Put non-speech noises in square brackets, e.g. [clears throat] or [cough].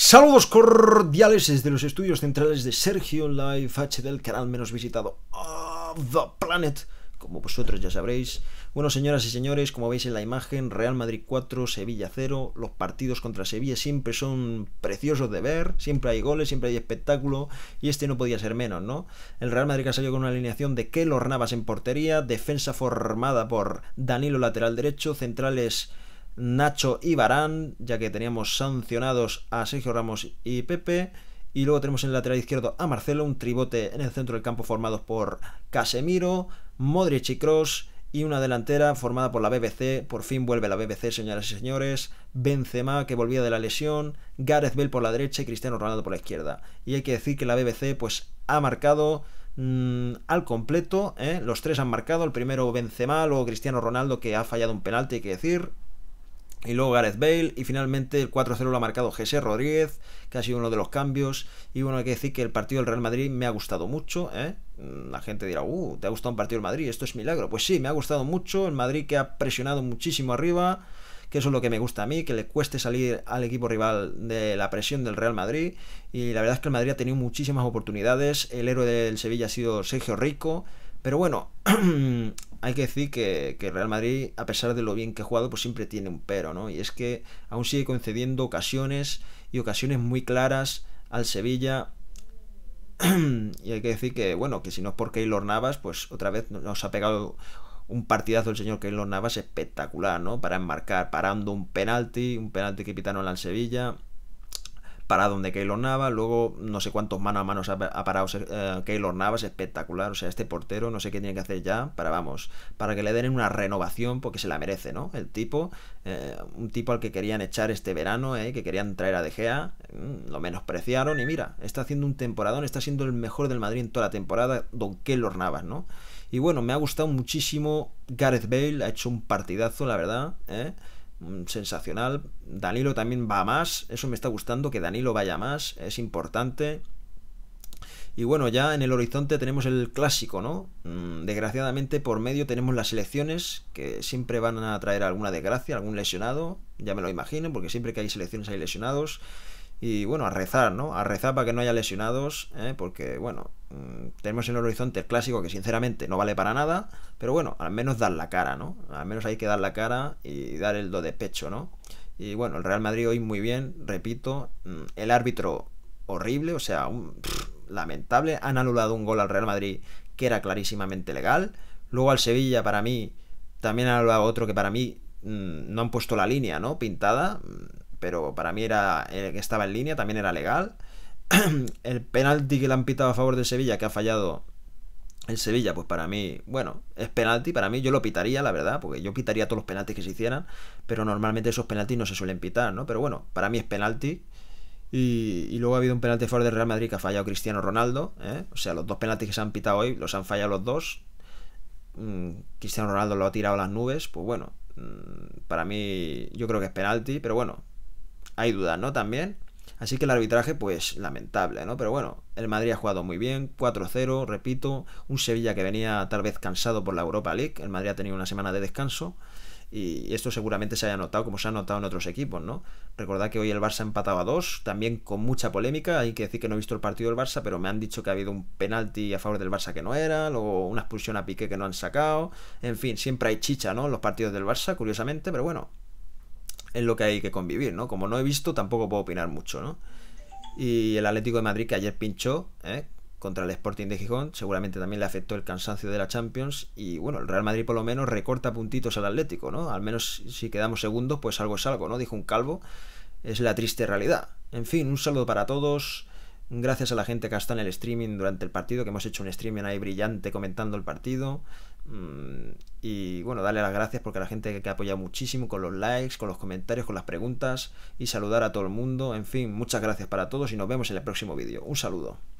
Saludos cordiales desde los estudios centrales de Sergio Live H. del canal menos visitado of the planet, como vosotros ya sabréis. Bueno, señoras y señores, como veis en la imagen, Real Madrid 4, Sevilla 0. Los partidos contra Sevilla siempre son preciosos de ver, siempre hay goles, siempre hay espectáculo, y este no podía ser menos, ¿no? El Real Madrid ha salido con una alineación de Keylor Navas en portería, defensa formada por Danilo lateral derecho, centrales Nacho y Barán, ya que teníamos sancionados a Sergio Ramos y Pepe. Y luego tenemos en el lateral izquierdo a Marcelo, un tribote en el centro del campo formado por Casemiro, Modric y Cross. Y una delantera formada por la BBC, por fin vuelve la BBC, señoras y señores. Benzema, que volvía de la lesión. Gareth Bell por la derecha y Cristiano Ronaldo por la izquierda. Y hay que decir que la BBC, pues, ha marcado mm, al completo. ¿eh? Los tres han marcado. El primero Benzema, luego Cristiano Ronaldo que ha fallado un penalti, hay que decir. Y luego Gareth Bale. Y finalmente el 4-0 lo ha marcado Jesse Rodríguez, que ha sido uno de los cambios. Y bueno, hay que decir que el partido del Real Madrid me ha gustado mucho. ¿eh? Mm, la gente dirá, uh, ¿te ha gustado un partido del Madrid? Esto es milagro. Pues sí, me ha gustado mucho. El Madrid que ha presionado muchísimo arriba que eso es lo que me gusta a mí, que le cueste salir al equipo rival de la presión del Real Madrid. Y la verdad es que el Madrid ha tenido muchísimas oportunidades. El héroe del Sevilla ha sido Sergio Rico. Pero bueno, [clears throat] hay que decir que, Real Madrid, a pesar de lo bien que ha jugado, pues siempre tiene un pero, ¿no? Y es que aún sigue concediendo ocasiones y ocasiones muy claras al Sevilla. [clears throat] y hay que decir que, bueno, que si no es por Keylor Navas, pues otra vez nos ha pegado un partidazo el señor Keylor Navas espectacular, ¿no? Para enmarcar, parando un penalti, un penalti que pitaron al Sevilla parado donde Keylor Navas, luego no sé cuántos mano a mano ha, parado eh, Keylor Navas, espectacular, o sea, este portero no sé qué tiene que hacer ya para, vamos, para que le den una renovación porque se la merece, ¿no? El tipo, eh, un tipo al que querían echar este verano, eh, que querían traer a De Gea, mm, lo menospreciaron y mira, está haciendo un temporadón, está siendo el mejor del Madrid en toda la temporada, don Keylor Navas, ¿no? Y bueno, me ha gustado muchísimo Gareth Bale, ha hecho un partidazo, la verdad, ¿eh? Mm, sensacional. Danilo también va más, eso me está gustando, que Danilo vaya más, es importante. Y bueno, ya en el horizonte tenemos el clásico, ¿no? Mm, desgraciadamente por medio tenemos las selecciones que siempre van a traer alguna desgracia, algún lesionado, ya me lo imagino, porque siempre que hay selecciones hay lesionados y bueno, a rezar, ¿no? A rezar para que no haya lesionados, ¿eh? porque bueno, mm, tenemos en el horizonte el clásico que sinceramente no vale para nada, pero bueno, al menos dar la cara, ¿no? Al menos hay que dar la cara y dar el do de pecho, ¿no? Y bueno, el Real Madrid hoy muy bien, repito, mm, el árbitro horrible, o sea, lamentable, han anulado un gol al Real Madrid que era clarísimamente legal, luego al Sevilla para mí también han anulado otro que para mí mm, no han puesto la línea, ¿no? Pintada pero para mí era el eh, que estaba en línea, también era legal. [clears throat] el penalti que le han pitado a favor de Sevilla, que ha fallado el Sevilla, pues para mí, bueno, es penalti, para mí yo lo pitaría, la verdad, porque yo pitaría todos los penaltis que se hicieran, pero normalmente esos penaltis no se suelen pitar, ¿no? Pero bueno, para mí es penalti. Y, luego ha habido un penalti a favor del Real Madrid que ha fallado Cristiano Ronaldo, ¿eh? O sea, los dos penaltis que se han pitado hoy los han fallado los dos. Mm, Cristiano Ronaldo lo ha tirado a las nubes, pues bueno, mm, para mí yo creo que es penalti, pero bueno, hay dudas, ¿no? También. Así que el arbitraje, pues lamentable, ¿no? Pero bueno, el Madrid ha jugado muy bien, 4-0, repito, un Sevilla que venía tal vez cansado por la Europa League, el Madrid ha tenido una semana de descanso y esto seguramente se haya notado como se ha notado en otros equipos, ¿no? Recordad que hoy el Barça empataba a 2, también con mucha polémica, hay que decir que no he visto el partido del Barça, pero me han dicho que ha habido un penalti a favor del Barça que no era, luego una expulsión a Piqué que no han sacado, en fin, siempre hay chicha, ¿no? En los partidos del Barça, curiosamente, pero bueno, en lo que hay que convivir, ¿no? Como no he visto, tampoco puedo opinar mucho, ¿no? Y el Atlético de Madrid que ayer pinchó ¿eh? contra el Sporting de Gijón, seguramente también le afectó el cansancio de la Champions y bueno, el Real Madrid por lo menos recorta puntitos al Atlético, ¿no? Al menos si quedamos segundos, pues algo es algo, ¿no? Dijo un calvo, es la triste realidad. En fin, un saludo para todos. Gracias a la gente que ha estado en el streaming durante el partido, que hemos hecho un streaming ahí brillante comentando el partido. Mm, y bueno, darle las gracias porque la gente que ha apoyado muchísimo con los likes, con los comentarios, con las preguntas y saludar a todo el mundo. En fin, muchas gracias para todos y nos vemos en el próximo vídeo. Un saludo.